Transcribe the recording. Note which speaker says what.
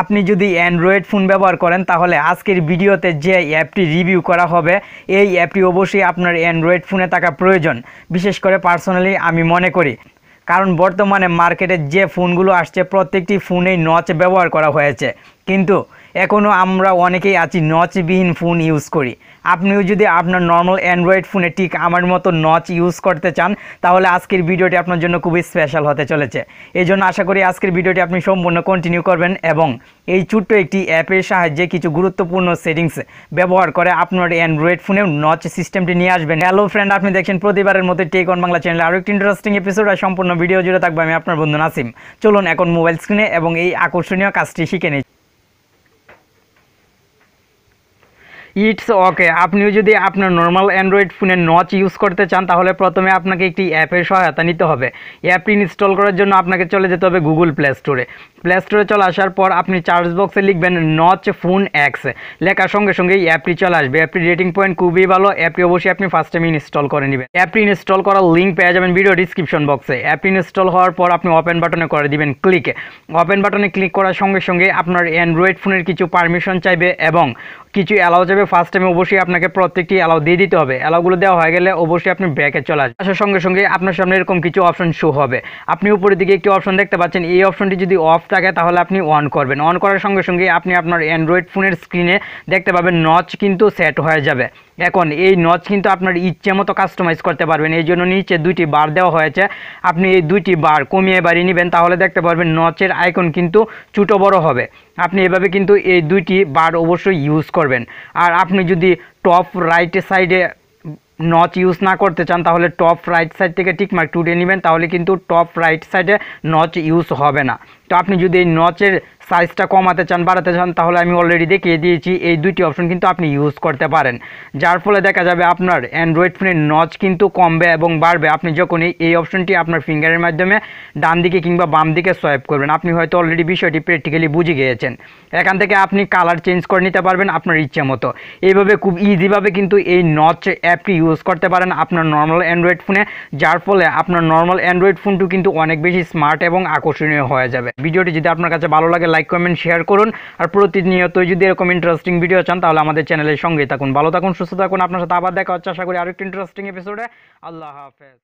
Speaker 1: আপনি যদি Android phone ব্যবহার করেন তাহলে আজকের ভিডিওতে যে অ্যাপটি রিভিউ করা হবে এই অ্যাপটি অবশ্যই আপনার অ্যান্ড্রয়েড ফোনে থাকা প্রয়োজন বিশেষ করে পার্সোনালি আমি মনে করি কারণ বর্তমানে মার্কেটে যে ফোনগুলো আসছে প্রত্যেকটি ফোনেই নচ ব্যবহার করা হয়েছে কিন্তু এখনও আমরা অনেকেই আছি নচবিহীন ফোন ইউজ করি আপনিও যদি আপনার নর্মাল অ্যান্ড্রয়েড ফোনে ঠিক আমার মতো নচ ইউজ করতে চান তাহলে আজকের ভিডিওটি আপনার জন্য খুবই স্পেশাল হতে চলেছে এই জন্য আশা করি আজকের ভিডিওটি আপনি সম্পূর্ণ কন্টিনিউ করবেন এবং এই ছোট্ট একটি অ্যাপের সাহায্যে কিছু গুরুত্বপূর্ণ সেটিংস ব্যবহার করে আপনার অ্যান্ড্রয়েড ফোনে নচ সিস্টেমটি নিয়ে আসবেন হ্যালো ফ্রেন্ড আপনি দেখছেন প্রতিবারের মতো টেক অন বাংলা চ্যানেলে আরও একটি ইন্টারেস্টিং এপিসোড আর সম্পূর্ণ ভিডিও জুড়ে থাকবে আমি আপনার বন্ধু নাসিম চলুন এখন মোবাইল স্ক্রিনে এবং এই আকর্ষণীয় কাজটি শিখে নিই ইটস ওকে আপনিও যদি আপনার নর্মাল অ্যান্ড্রয়েড ফোনে নচ ইউজ করতে চান তাহলে প্রথমে আপনাকে একটি অ্যাপের সহায়তা নিতে হবে অ্যাপটি ইনস্টল করার জন্য আপনাকে চলে যেতে হবে গুগল প্লে স্টোরে প্লে স্টোরে চলে আসার পর আপনি চার্জ বক্সে লিখবেন নচ ফোন অ্যাক্স লেখার সঙ্গে সঙ্গেই অ্যাপটি চলে আসবে অ্যাপটি রেটিং পয়েন্ট খুবই ভালো অ্যাপটি অবশ্যই আপনি ফার্স্ট টাইম ইনস্টল করে নেবেন অ্যাপটি ইনস্টল করার লিঙ্ক পেয়ে যাবেন ভিডিও ডিসক্রিপশন বক্সে অ্যাপটি ইনস্টল হওয়ার পর আপনি ওপেন বাটনে করে দিবেন ক্লিক ওপেন বাটনে ক্লিক করার সঙ্গে সঙ্গে আপনার অ্যান্ড্রয়েড ফোনের কিছু পারমিশন চাইবে এবং কিছু অ্যালাউ যাবে ফার্স্ট টাইমে অবশ্যই আপনাকে প্রত্যেকটি অ্যালাউ দিয়ে দিতে হবে অ্যালাওগুলো দেওয়া হয়ে গেলে অবশ্যই আপনি ব্যাকে চলে আসবেন আসার সঙ্গে সঙ্গে আপনার সামনে এরকম কিছু অপশন শো হবে আপনি উপরের দিকে একটি অপশন দেখতে পাচ্ছেন এই অপশনটি যদি অফ থাকে তাহলে আপনি অন করবেন অন করার সঙ্গে সঙ্গে আপনি আপনার অ্যান্ড্রয়েড ফোনের স্ক্রিনে দেখতে পাবেন নচ কিন্তু সেট হয়ে যাবে এখন এই নচ কিন্তু আপনার ইচ্ছে মতো কাস্টমাইজ করতে পারবেন এই জন্য নিচে দুইটি বার দেওয়া হয়েছে আপনি এই দুইটি বার কমিয়ে বাড়িয়ে নেবেন তাহলে দেখতে পারবেন নচের আইকন কিন্তু ছোটো বড় হবে আপনি এভাবে কিন্তু এই দুইটি বার অবশ্যই ইউজ করবেন আর আপনি যদি টপ রাইট সাইডে নচ ইউজ না করতে চান তাহলে টপ রাইট সাইড থেকে টিকমার্ক টুটে নেবেন তাহলে কিন্তু টপ রাইট সাইডে নচ ইউজ হবে না তো আপনি যদি এই নচের সাইজটা কমাতে চান বাড়াতে চান তাহলে আমি অলরেডি দেখিয়ে দিয়েছি এই দুইটি অপশন কিন্তু আপনি ইউজ করতে পারেন যার ফলে দেখা যাবে আপনার অ্যান্ড্রয়েড ফোনের নচ কিন্তু কমবে এবং বাড়বে আপনি যখন এই অপশনটি আপনার ফিঙ্গারের মাধ্যমে ডান দিকে কিংবা বাম দিকে সোয়াইপ করবেন আপনি হয়তো অলরেডি বিষয়টি প্র্যাকটিক্যালি বুঝে গিয়েছেন এখান থেকে আপনি কালার চেঞ্জ করে নিতে পারবেন আপনার ইচ্ছে মতো এইভাবে খুব ইজিভাবে কিন্তু এই নচ অ্যাপটি ইউজ করতে পারেন আপনার নর্মাল অ্যান্ড্রয়েড ফোনে যার ফলে আপনার নর্মাল অ্যান্ড্রয়েড ফোনটি কিন্তু অনেক বেশি স্মার্ট এবং আকর্ষণীয় হয়ে যাবে ভিডিওটি যদি আপনার কাছে ভালো লাগে লাইক কমেন্ট শেয়ার করুন আর প্রতিনিয়তই যদি এরকম ইন্টারেস্টিং ভিডিও চান তাহলে আমাদের চ্যানেলের সঙ্গেই থাকুন ভালো থাকুন সুস্থ থাকুন আপনার সাথে আবার দেখা হচ্ছে আশা করি আরেকটি ইন্টারেস্টিং এপিসোডে আল্লাহ হাফেজ